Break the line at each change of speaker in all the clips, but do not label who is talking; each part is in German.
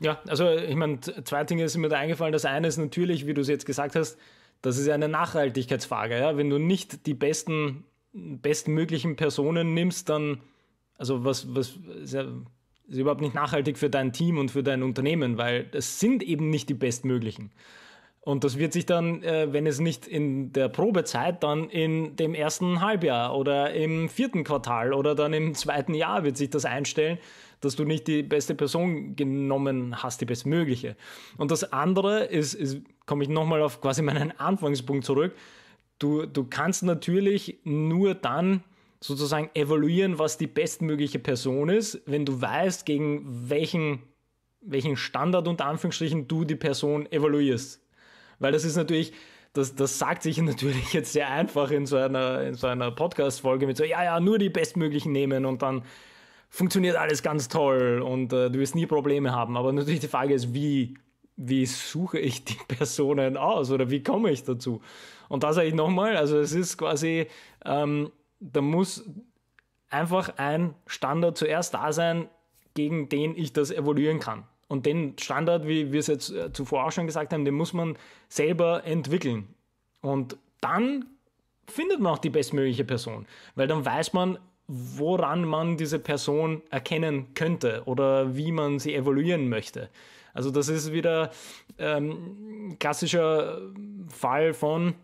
Ja, also ich meine, zwei Dinge sind mir da eingefallen. Das eine ist natürlich, wie du es jetzt gesagt hast, das ist ja eine Nachhaltigkeitsfrage. Ja? Wenn du nicht die besten, bestmöglichen Personen nimmst, dann, also was, was ist, ja, ist überhaupt nicht nachhaltig für dein Team und für dein Unternehmen, weil es sind eben nicht die bestmöglichen. Und das wird sich dann, äh, wenn es nicht in der Probezeit, dann in dem ersten Halbjahr oder im vierten Quartal oder dann im zweiten Jahr wird sich das einstellen, dass du nicht die beste Person genommen hast, die bestmögliche. Und das andere ist, ist komme ich nochmal auf quasi meinen Anfangspunkt zurück, du, du kannst natürlich nur dann sozusagen evaluieren, was die bestmögliche Person ist, wenn du weißt, gegen welchen, welchen Standard unter Anführungsstrichen du die Person evaluierst. Weil das ist natürlich, das, das sagt sich natürlich jetzt sehr einfach in so einer, so einer Podcast-Folge mit so, ja, ja, nur die bestmöglichen nehmen und dann funktioniert alles ganz toll und äh, du wirst nie Probleme haben. Aber natürlich die Frage ist, wie, wie suche ich die Personen aus oder wie komme ich dazu? Und da sage ich nochmal, also es ist quasi, ähm, da muss einfach ein Standard zuerst da sein, gegen den ich das evaluieren kann. Und den Standard, wie wir es jetzt äh, zuvor auch schon gesagt haben, den muss man selber entwickeln. Und dann findet man auch die bestmögliche Person, weil dann weiß man, woran man diese Person erkennen könnte oder wie man sie evaluieren möchte. Also das ist wieder ähm, klassischer Fall von,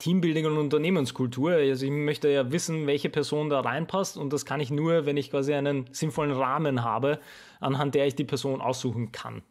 Teambuilding und Unternehmenskultur. Also ich möchte ja wissen, welche Person da reinpasst und das kann ich nur, wenn ich quasi einen sinnvollen Rahmen habe, anhand der ich die Person aussuchen kann.